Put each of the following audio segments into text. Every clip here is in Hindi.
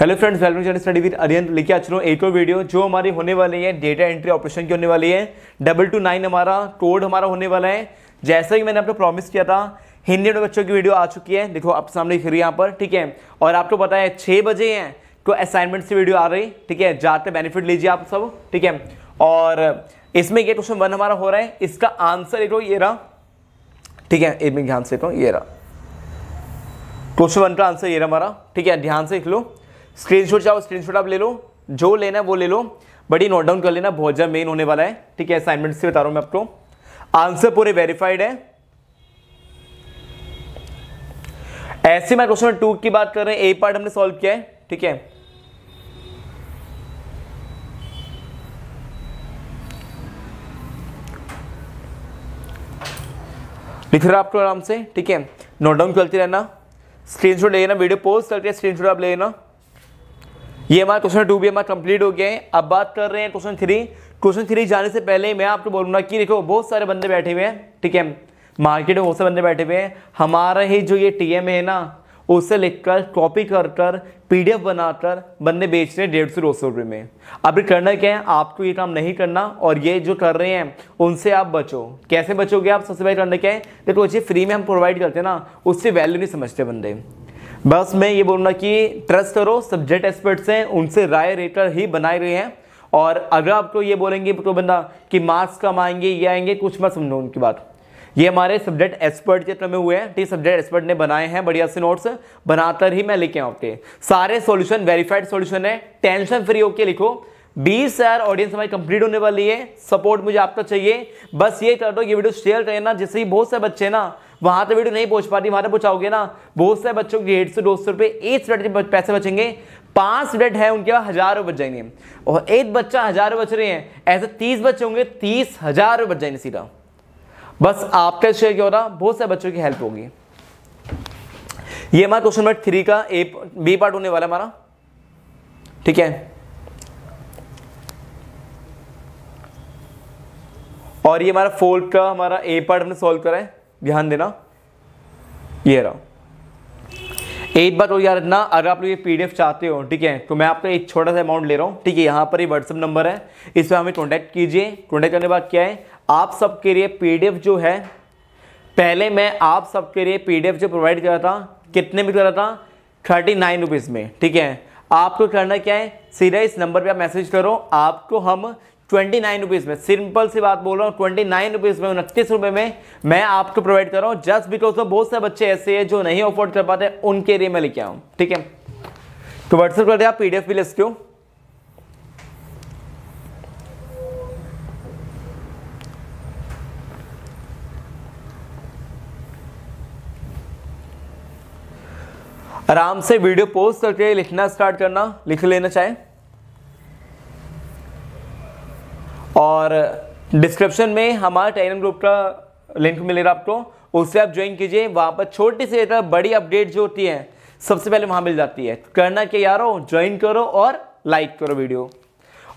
hello friends welcome to study with Aryan लेके आ चुका एक और वीडियो जो हमारी होने वाली है डेटा एंट्री ऑपरेशन की होने वाली है डबल टू नाइन हमारा कोड हमारा होने वाला है जैसा कि मैंने आपको प्रॉमिस किया था हिंदी में बच्चों की वीडियो आ चुकी है देखो आप सामने दिख रही यहाँ पर ठीक है और आपको पता है छः बजे हैं तो असाइनमेंट से वीडियो आ रही ठीक है जाते बेनिफिट लीजिए आप सब ठीक है और इसमें ये क्वेश्चन वन हमारा हो रहा है इसका आंसर एक ये रहा ठीक है एक मिनट ध्यान से देखो ये रहा क्वेश्चन वन का आंसर ये रहा हमारा ठीक है ध्यान से लिख लो स्क्रीनशॉट चाहो स्क्रीनशॉट आप ले लो जो लेना है वो ले लो बड़ी नोट डाउन कर लेना बहुत ज़्यादा मेन होने वाला है ठीक है असाइनमेंट से बता रहा हूं मैं आपको आंसर पूरे वेरीफाइड है ऐसे मैं क्वेश्चन टू की बात कर रहे हैं ए पार्ट हमने सॉल्व किया है ठीक है लिख रहा आपको आराम से ठीक है नोट डाउन करते रहना स्क्रीनशॉट ले लेना वीडियो पोस्ट करके स्क्रीनशॉट आप लेना ये हमारा क्वेश्चन टू भी हमारा कंप्लीट हो गया है अब बात कर रहे हैं क्वेश्चन थ्री क्वेश्चन थ्री जाने से पहले मैं आपको बोलूंगा कि देखो बहुत सारे बंदे बैठे हुए हैं ठीक है मार्केट में बहुत सारे बंदे बैठे हुए हैं हमारा ही जो ये टी है ना उसे लिखकर कॉपी कर कर पी बनाकर बंदे बेच रहे हैं डेढ़ सौ दो सौ रुपये में अभी करना क्या है आपको ये काम नहीं करना और ये जो कर रहे हैं उनसे आप बचो कैसे बचोगे आप सबसे पहले करना क्या है देखो तो फ्री में हम प्रोवाइड करते हैं ना उससे वैल्यू नहीं समझते बंदे बस मैं ये बोलूँगा कि ट्रस्ट करो सब्जेक्ट एक्सपर्ट्स हैं उनसे राय रेटर ही बनाए रहे हैं और अगर आपको तो ये बोलेंगे तो बंदा कि मार्क्स कम आएंगे ये आएंगे कुछ मत समझो उनकी बात ये हमारे सब्जेक्ट एक्सपर्ट के में हुए हैं ठीक सब्जेक्ट एक्सपर्ट ने बनाए हैं बढ़िया से नोट्स बनाकर ही मैं लेके आऊँ आपके सारे सोल्यूशन वेरीफाइड सोल्यूशन है टेंशन फ्री होके लिखो बीस हजार ऑडियंस हमारी कंप्लीट होने वाली है सपोर्ट मुझे आपका चाहिए बस ये कर दो ये वीडियो शेयर ना जैसे ही बहुत से बच्चे ना वहां तो वीडियो नहीं पहुंच पाती वहां तो पहुंचाओगे ना बहुत सारे बच्चों के डेढ़ सौ दो सौ रुपए एक स्टूडेंट पैसे बचेंगे पांच स्टूडेंट है उनके पास हजारों बच जाएंगे और एक बच्चा हजार बच रहे हैं ऐसे तीस बच्चे होंगे तीस हजार बच जाएंगे सीधा बस आपका शेयर क्या हो रहा बहुत सारे बच्चों की हेल्प होगी ये हमारा क्वेश्चन नंबर थ्री का ए बी पार्ट होने वाला हमारा ठीक है और ये हमारा फोर्थ का हमारा ए पार्ट हमने सॉल्व करा है ध्यान देना ये रहा एक बात और याद रखना अगर आप लोग ये पीडीएफ चाहते हो ठीक है तो मैं आपको एक छोटा सा अमाउंट ले रहा हूँ ठीक है यहाँ पर ही व्हाट्सअप नंबर है इस पर हमें कॉन्टैक्ट कीजिए कॉन्टैक्ट करने के बाद क्या है आप सबके लिए पीडीएफ जो है पहले मैं आप सबके लिए पीडीएफ जो प्रोवाइड कर रहा था कितने में कर रहा था थर्टी नाइन रुपीज़ में ठीक है आपको करना क्या है सीधा इस नंबर पर आप मैसेज करो आपको हम ट्वेंटी नाइन रुपीज़ में सिंपल सी बात बोल रहा हूँ ट्वेंटी नाइन रुपीज़ में उनतीस रुपये में मैं आपको प्रोवाइड कर रहा हूँ जस्ट बिकॉज ऑफ बहुत से बच्चे ऐसे हैं जो नहीं अफोर्ड कर पाते उनके लिए मैं लेके आऊँ ठीक है तो व्हाट्सएप कर दिया पी डी एफ भी लिस्ट हो आराम से वीडियो पोस्ट करके लिखना स्टार्ट करना लिख लेना चाहे और डिस्क्रिप्शन में हमारे टेलीग्राम ग्रुप का लिंक मिलेगा आपको उससे आप ज्वाइन कीजिए वहाँ पर छोटी से बड़ी अपडेट जो होती है सबसे पहले वहाँ मिल जाती है करना क्या यारो ज्वाइन करो और लाइक करो वीडियो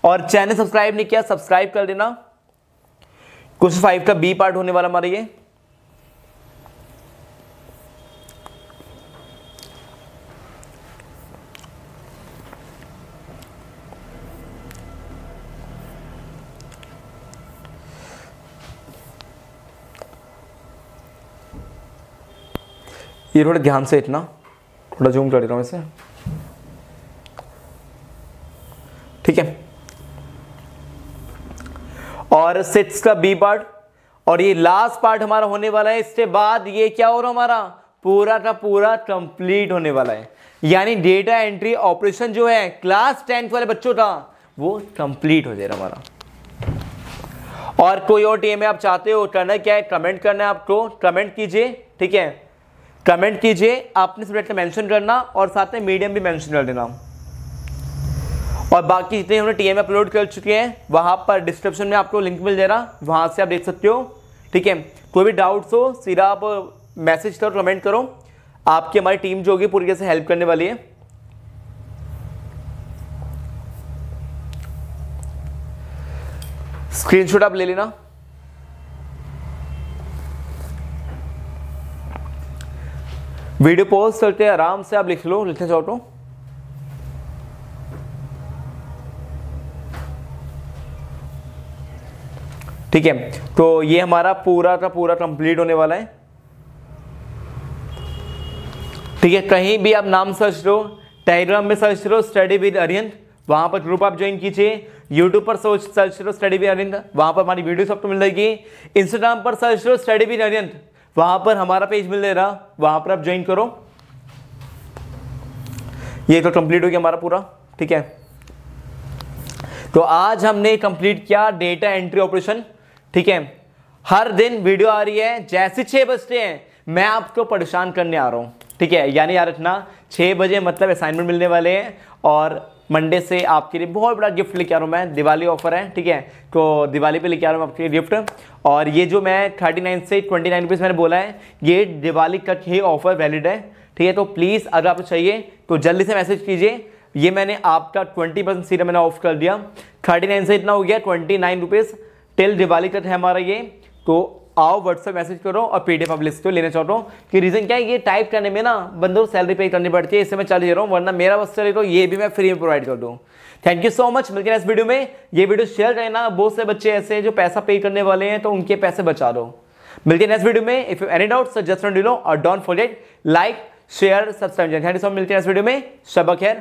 और चैनल सब्सक्राइब नहीं किया सब्सक्राइब कर देना कुछ फाइव का बी पार्ट होने वाला हमारा ये ये थोड़ा ध्यान से इतना थोड़ा जूम कर दे रहा हूँ इसे ठीक है और सिक्स का बी पार्ट और ये लास्ट पार्ट हमारा होने वाला है इसके बाद ये क्या हो रहा हमारा पूरा का पूरा कंप्लीट होने वाला है यानी डेटा एंट्री ऑपरेशन जो है क्लास टेंथ वाले बच्चों का वो कंप्लीट हो जा रहा हमारा और कोई और टीम आप चाहते हो करना क्या है कमेंट करना है आपको कमेंट कीजिए ठीक है कमेंट कीजिए आपने सब्जेक्ट का मेंशन करना और साथ में मीडियम भी मेंशन कर देना और बाकी जितने हमने टीएम अपलोड कर चुके हैं वहाँ पर डिस्क्रिप्शन में आपको लिंक मिल जाएगा वहाँ से आप देख सकते हो ठीक है कोई भी डाउट्स हो सीधा आप मैसेज करो कमेंट करो आपकी हमारी टीम जो होगी पूरी तरह से हेल्प करने वाली है स्क्रीनशॉट आप ले लेना वीडियो पॉज करके आराम से आप लिख लो लिखना चाहो तो ठीक है तो ये हमारा पूरा का पूरा कंप्लीट होने वाला है ठीक है कहीं भी आप नाम सर्च करो टेलीग्राम में सर्च करो स्टडी विद अरियंत वहां पर ग्रुप आप ज्वाइन कीजिए यूट्यूब पर सर्च करो स्टडी विद अरियंत वहां पर हमारी वीडियो सबको मिल जाएगी इंस्टाग्राम पर सर्च करो स्टडी विद अरियंत वहां पर हमारा पेज मिल रहा वहां पर आप ज्वाइन करो ये तो कंप्लीट हो गया हमारा पूरा ठीक है तो आज हमने कंप्लीट किया डेटा एंट्री ऑपरेशन ठीक है हर दिन वीडियो आ रही है जैसे छह बजते हैं मैं आपको परेशान करने आ रहा हूं ठीक है यानी याद रखना छह बजे मतलब असाइनमेंट मिलने वाले हैं और मंडे से आपके लिए बहुत बड़ा गिफ्ट लेके आ रहा हूँ मैं दिवाली ऑफर है ठीक है तो दिवाली पे लेके आ रहा हूँ आपके लिए गिफ्ट और ये जो मैं थर्टी नाइन से ट्वेंटी नाइन रुपीज़ मैंने बोला है ये दिवाली तक ही ऑफर वैलिड है ठीक है तो प्लीज़ अगर आपको चाहिए तो जल्दी से मैसेज कीजिए ये मैंने आपका ट्वेंटी परसेंट मैंने ऑफ कर दिया थर्टी नाइन से इतना हो गया twenty nine rupees till Diwali तक है हमारा ये तो आओ व्हाट्सएप मैसेज करो और पीडीएफ आप को लेना चाहता हूँ कि रीज़न क्या है ये टाइप करने में ना बंदों को सैलरी पे करनी पड़ती है इससे मैं चल ही रहा हूँ वरना मेरा बस चले तो ये भी मैं फ्री में प्रोवाइड कर दूँ थैंक यू सो मच मिलकर इस वीडियो में ये वीडियो शेयर करें ना बहुत से बच्चे ऐसे जो पैसा पे करने वाले हैं तो उनके पैसे बचा दो मिलते नेक्स्ट वीडियो में if you any doubt suggest डिलो लो और don't forget like share subscribe thank you so much मिलते इस वीडियो में शबक खैर